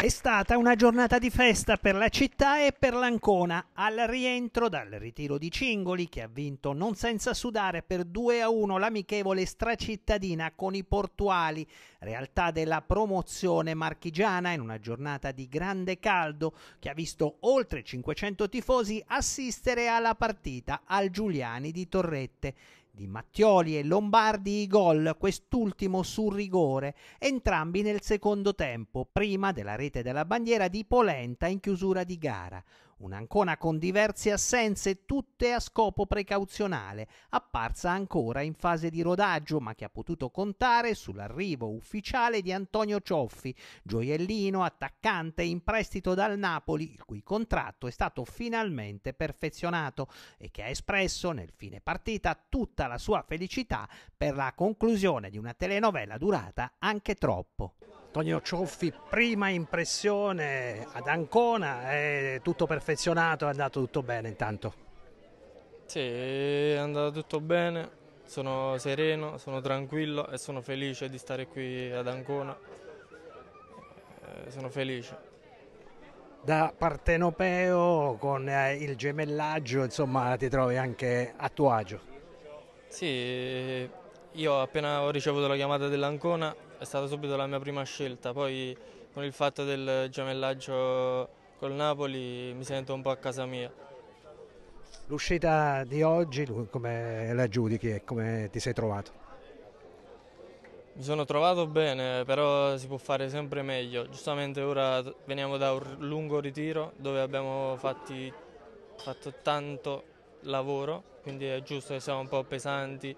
È stata una giornata di festa per la città e per l'Ancona al rientro dal ritiro di Cingoli che ha vinto non senza sudare per 2 a 1 l'amichevole stracittadina con i portuali, realtà della promozione marchigiana in una giornata di grande caldo che ha visto oltre 500 tifosi assistere alla partita al Giuliani di Torrette di Mattioli e Lombardi i gol, quest'ultimo sul rigore, entrambi nel secondo tempo, prima della rete della bandiera di Polenta in chiusura di gara. Un'ancona con diverse assenze, tutte a scopo precauzionale, apparsa ancora in fase di rodaggio, ma che ha potuto contare sull'arrivo ufficiale di Antonio Cioffi, gioiellino attaccante in prestito dal Napoli, il cui contratto è stato finalmente perfezionato e che ha espresso nel fine partita tutta la sua felicità per la conclusione di una telenovela durata anche troppo. Antonio Cioffi, prima impressione ad Ancona, è tutto perfezionato, è andato tutto bene intanto? Sì, è andato tutto bene, sono sereno, sono tranquillo e sono felice di stare qui ad Ancona, eh, sono felice. Da partenopeo con eh, il gemellaggio, insomma, ti trovi anche a tuo agio? Sì, io appena ho ricevuto la chiamata dell'Ancona è stata subito la mia prima scelta, poi con il fatto del gemellaggio col Napoli mi sento un po' a casa mia. L'uscita di oggi come la giudichi e come ti sei trovato? Mi sono trovato bene, però si può fare sempre meglio. Giustamente ora veniamo da un lungo ritiro dove abbiamo fatti, fatto tanto lavoro, quindi è giusto che siamo un po' pesanti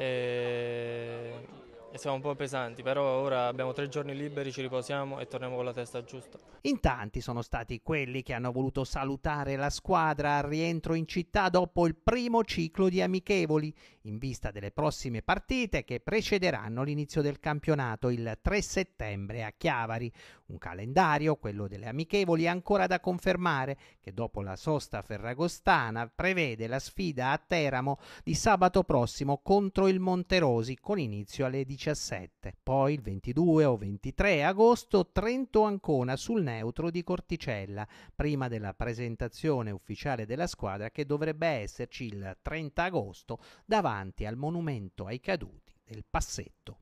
えー E siamo un po' pesanti, però ora abbiamo tre giorni liberi, ci riposiamo e torniamo con la testa giusta. In tanti sono stati quelli che hanno voluto salutare la squadra al rientro in città dopo il primo ciclo di amichevoli, in vista delle prossime partite che precederanno l'inizio del campionato il 3 settembre a Chiavari. Un calendario, quello delle amichevoli, ancora da confermare, che dopo la sosta ferragostana prevede la sfida a Teramo di sabato prossimo contro il Monterosi con inizio alle 18. 17, poi il 22 o 23 agosto Trento-Ancona sul neutro di Corticella, prima della presentazione ufficiale della squadra che dovrebbe esserci il 30 agosto davanti al monumento ai caduti del Passetto.